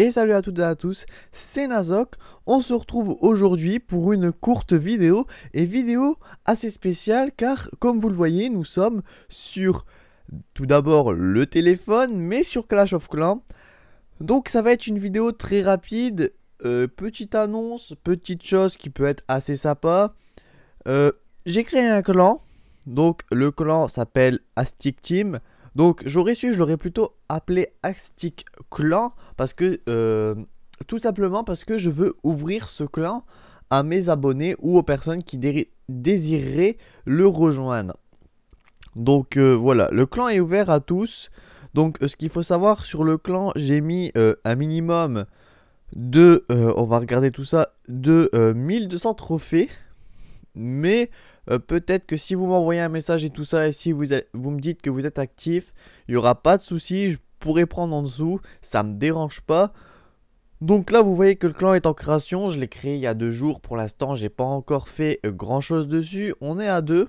Et salut à toutes et à tous, c'est Nazok. On se retrouve aujourd'hui pour une courte vidéo et vidéo assez spéciale car comme vous le voyez, nous sommes sur tout d'abord le téléphone mais sur Clash of Clans. Donc ça va être une vidéo très rapide, euh, petite annonce, petite chose qui peut être assez sympa. Euh, j'ai créé un clan, donc le clan s'appelle Astic Team. Donc j'aurais su, je l'aurais plutôt appelé Axtic Clan parce que euh, tout simplement parce que je veux ouvrir ce clan à mes abonnés ou aux personnes qui désireraient le rejoindre. Donc euh, voilà, le clan est ouvert à tous. Donc ce qu'il faut savoir sur le clan, j'ai mis euh, un minimum de, on va regarder tout ça, de 1200 trophées mais euh, peut-être que si vous m'envoyez un message et tout ça, et si vous, me dites que vous êtes actif, il n'y aura pas de souci, je pourrais prendre en dessous, ça me dérange pas. Donc là, vous voyez que le clan est en création, je l'ai créé il y a deux jours, pour l'instant, j'ai pas encore fait grand chose dessus, on est à deux.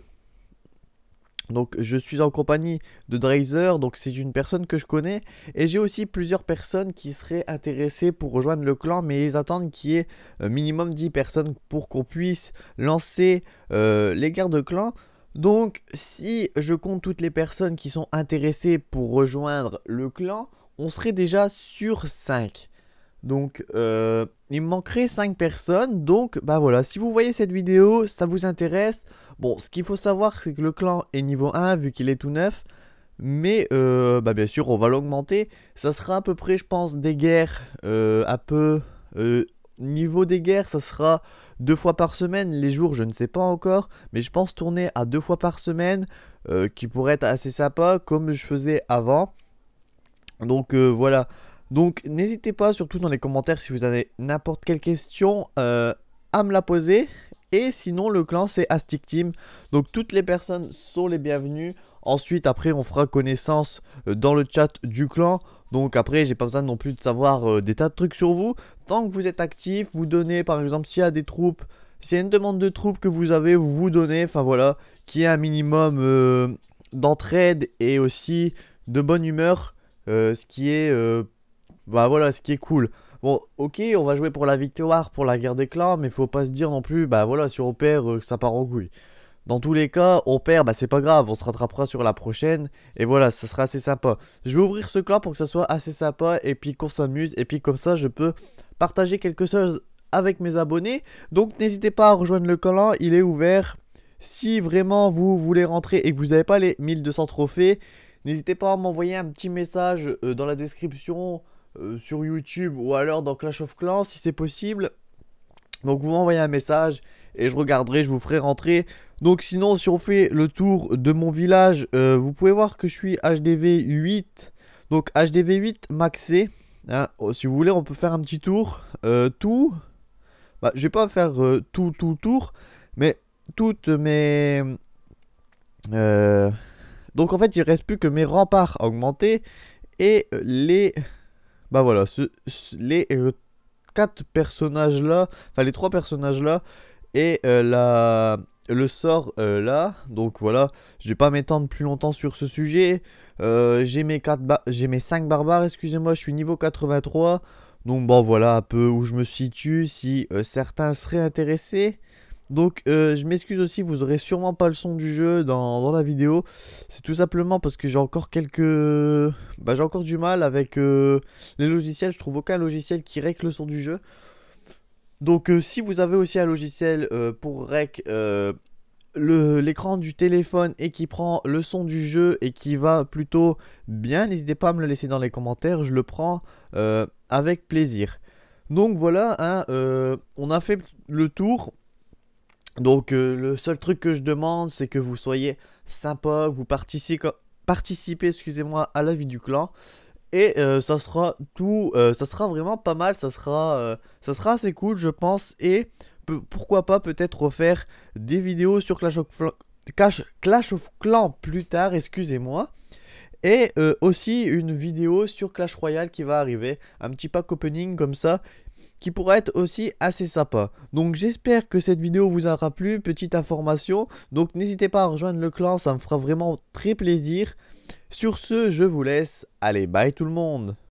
Donc je suis en compagnie de Drazer, donc c'est une personne que je connais. Et j'ai aussi plusieurs personnes qui seraient intéressées pour rejoindre le clan, mais ils attendent qu'il y ait euh, minimum 10 personnes pour qu'on puisse lancer euh, les guerres de clan. Donc si je compte toutes les personnes qui sont intéressées pour rejoindre le clan, on serait déjà sur 5. Donc, euh, il me manquerait 5 personnes. Donc, bah voilà, si vous voyez cette vidéo, ça vous intéresse. Bon, ce qu'il faut savoir, c'est que le clan est niveau 1, vu qu'il est tout neuf. Mais, euh, bah bien sûr, on va l'augmenter. Ça sera à peu près, je pense, des guerres euh, un à peu... niveau des guerres, ça sera deux fois par semaine. Les jours, je ne sais pas encore. Mais je pense tourner à deux fois par semaine, qui pourrait être assez sympa, comme je faisais avant. Donc, voilà. Donc n'hésitez pas, surtout dans les commentaires, si vous avez n'importe quelle question, euh, à me la poser. Et sinon, le clan, c'est Astic Team. Donc toutes les personnes sont les bienvenues. Ensuite, après, on fera connaissance euh, dans le chat du clan. Donc après, j'ai pas besoin non plus de savoir euh, des tas de trucs sur vous. Tant que vous êtes actif, vous donnez, par exemple, s'il y a des troupes, s'il y a une demande de troupes que vous avez, vous vous donnez. Enfin voilà, qui est un minimum d'entraide et aussi de bonne humeur. ce qui est bah voilà, ce qui est cool. Bon, ok, on va jouer pour la victoire, pour la guerre des clans, mais faut pas se dire non plus, bah voilà, si on perd, euh, ça part en couille. Dans tous les cas, on perd, bah c'est pas grave, on se rattrapera sur la prochaine, et voilà, ça sera assez sympa. Je vais ouvrir ce clan pour que ça soit assez sympa, et puis qu'on s'amuse, et puis comme ça, je peux partager quelque chose avec mes abonnés. Donc n'hésitez pas à rejoindre le clan, il est ouvert. Si vraiment vous voulez rentrer et que vous n'avez pas les 1200 trophées, n'hésitez pas à m'envoyer un petit message euh, dans la description euh, sur YouTube ou alors dans Clash of Clans si c'est possible. Donc vous m'envoyez un message et je regarderai, je vous ferai rentrer. Donc sinon si on fait le tour de mon village, euh, vous pouvez voir que je suis HDV 8. Donc HDV 8 maxé. si vous voulez on peut faire un petit tour. Euh, tout. Bah, je vais pas faire tout tout tour. Mais toutes mes... Donc en fait il reste plus que mes remparts augmentés et les... Bah voilà, les euh, quatre personnages là, enfin les trois personnages là, et euh, la, le sort euh, là. Donc voilà, je vais pas m'étendre plus longtemps sur ce sujet. j'ai mes, j'ai mes 5 barbares, excusez-moi, je suis niveau 83. Donc bon bah voilà un peu où je me situe, si certains seraient intéressés. Donc euh, je m'excuse aussi, vous aurez sûrement pas le son du jeu dans, la vidéo. C'est tout simplement parce que j'ai encore quelques... Bah, j'ai encore du mal avec euh, les logiciels, je trouve aucun logiciel qui règle le son du jeu. Donc euh, si vous avez aussi un logiciel pour rec l'écran du téléphone et qui prend le son du jeu et qui va plutôt bien, n'hésitez pas à me le laisser dans les commentaires, je le prends avec plaisir. Donc voilà, hein, on a fait le tour, donc euh, le seul truc que je demande, c'est que vous soyez sympa, vous participez, excusez-moi, à la vie du clan. Et euh, ça sera tout, euh, ça sera vraiment pas mal, ça sera, ça sera assez cool je pense. Et pourquoi pas peut-être refaire des vidéos sur Clash of, Clash of Clans plus tard, excusez-moi. Et aussi une vidéo sur Clash Royale qui va arriver, un petit pack opening comme ça qui pourrait être aussi assez sympa. Donc j'espère que cette vidéo vous aura plu, petite information. Donc n'hésitez pas à rejoindre le clan, ça me fera vraiment très plaisir. Sur ce, je vous laisse. Allez, bye tout le monde